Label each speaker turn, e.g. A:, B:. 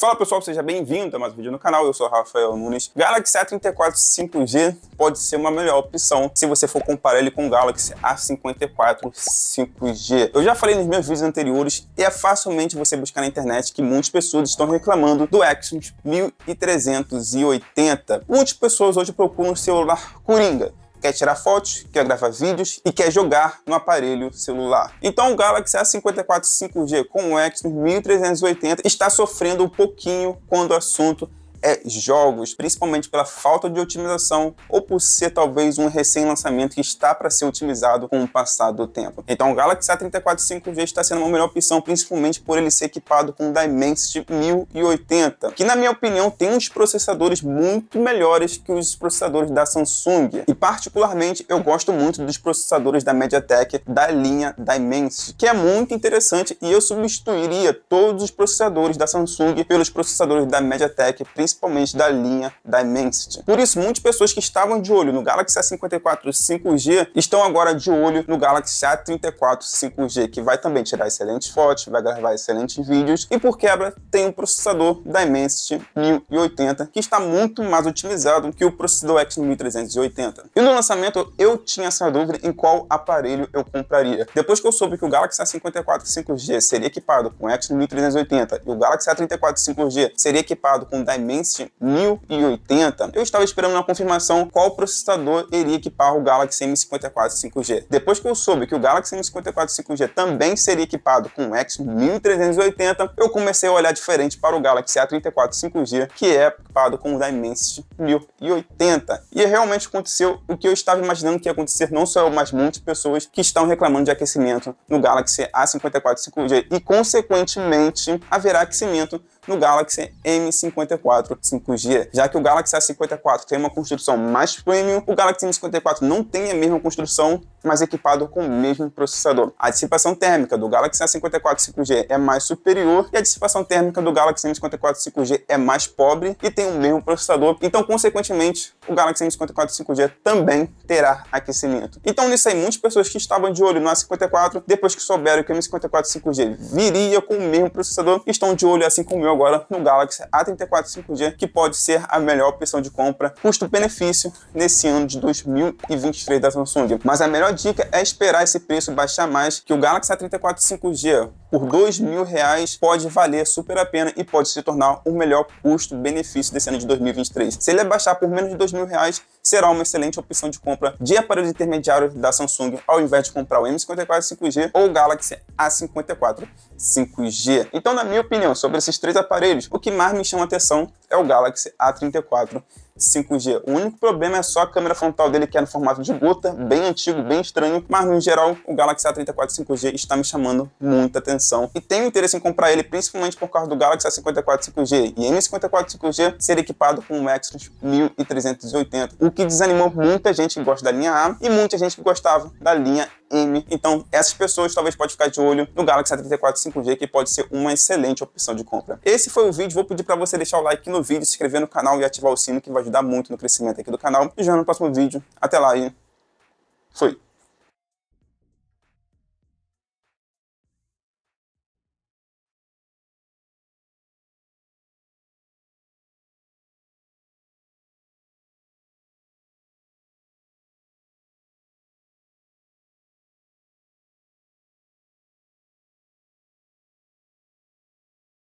A: Fala pessoal, seja bem-vindo a mais um vídeo no canal. Eu sou Rafael Nunes. Galaxy A34 5G pode ser uma melhor opção se você for comparar ele com o Galaxy A54 5G. Eu já falei nos meus vídeos anteriores e é facilmente você buscar na internet que muitas pessoas estão reclamando do Exynos 1380. Muitas pessoas hoje procuram um celular coringa quer tirar fotos, quer gravar vídeos e quer jogar no aparelho celular. Então o Galaxy A54 5G com o Exynos 1380 está sofrendo um pouquinho quando o assunto é, jogos, principalmente pela falta de otimização ou por ser talvez um recém-lançamento que está para ser otimizado com o passar do tempo. Então o Galaxy A34 5G está sendo uma melhor opção, principalmente por ele ser equipado com o Dimensity 1080, que na minha opinião tem uns processadores muito melhores que os processadores da Samsung. E particularmente eu gosto muito dos processadores da MediaTek da linha Dimensity, que é muito interessante e eu substituiria todos os processadores da Samsung pelos processadores da MediaTek, principalmente principalmente da linha Dimensity. Por isso, muitas pessoas que estavam de olho no Galaxy A54 5G estão agora de olho no Galaxy A34 5G, que vai também tirar excelentes fotos, vai gravar excelentes vídeos e, por quebra, tem um processador Dimensity 1080 que está muito mais otimizado que o processador Exynos 1380. E no lançamento, eu tinha essa dúvida em qual aparelho eu compraria. Depois que eu soube que o Galaxy A54 5G seria equipado com o Exynos 1380 e o Galaxy A34 5G seria equipado com o Dimensity Sense 1080, eu estava esperando uma confirmação qual processador iria equipar o Galaxy M54 5G. Depois que eu soube que o Galaxy M54 5G também seria equipado com o Exynos 1380, eu comecei a olhar diferente para o Galaxy A34 5G, que é equipado com o Dimensity 1080. E realmente aconteceu o que eu estava imaginando que ia acontecer, não só eu, mas muitas pessoas que estão reclamando de aquecimento no Galaxy A54 5G e, consequentemente, haverá aquecimento no Galaxy M54 5G. Já que o Galaxy A54 tem uma construção mais premium, o Galaxy M54 não tem a mesma construção mas equipado com o mesmo processador. A dissipação térmica do Galaxy A54 5G é mais superior e a dissipação térmica do Galaxy M54 5G é mais pobre e tem o mesmo processador, então consequentemente o Galaxy M54 5G também terá aquecimento. Então nisso aí muitas pessoas que estavam de olho no A54, depois que souberam que o M54 5G viria com o mesmo processador, estão de olho assim como eu agora no Galaxy A34 5G, que pode ser a melhor opção de compra custo-benefício nesse ano de 2023 da Samsung. Mas a melhor melhor dica é esperar esse preço baixar mais, que o Galaxy A34 5G por dois mil reais pode valer super a pena e pode se tornar o melhor custo-benefício desse ano de 2023. Se ele baixar por menos de dois mil reais, será uma excelente opção de compra de aparelhos intermediários da Samsung ao invés de comprar o M54 5G ou o Galaxy A54 5G. Então, na minha opinião, sobre esses três aparelhos, o que mais me chama atenção é o Galaxy A34 5G. O único problema é só a câmera frontal dele, que é no formato de gota, hum. bem antigo, bem estranho, mas no geral o Galaxy A34 5G está me chamando muita atenção. E tenho interesse em comprar ele principalmente por causa do Galaxy A54 5G e M54 5G ser equipado com o Exynos 1380, o que desanimou muita gente que gosta da linha A e muita gente que gostava da linha M. Então, essas pessoas talvez pode ficar de olho no Galaxy A34 5G, que pode ser uma excelente opção de compra. Esse foi o vídeo, vou pedir para você deixar o like no vídeo, se inscrever no canal e ativar o sino, que vai ajudar muito no crescimento aqui do canal. E já no próximo vídeo. Até lá e fui!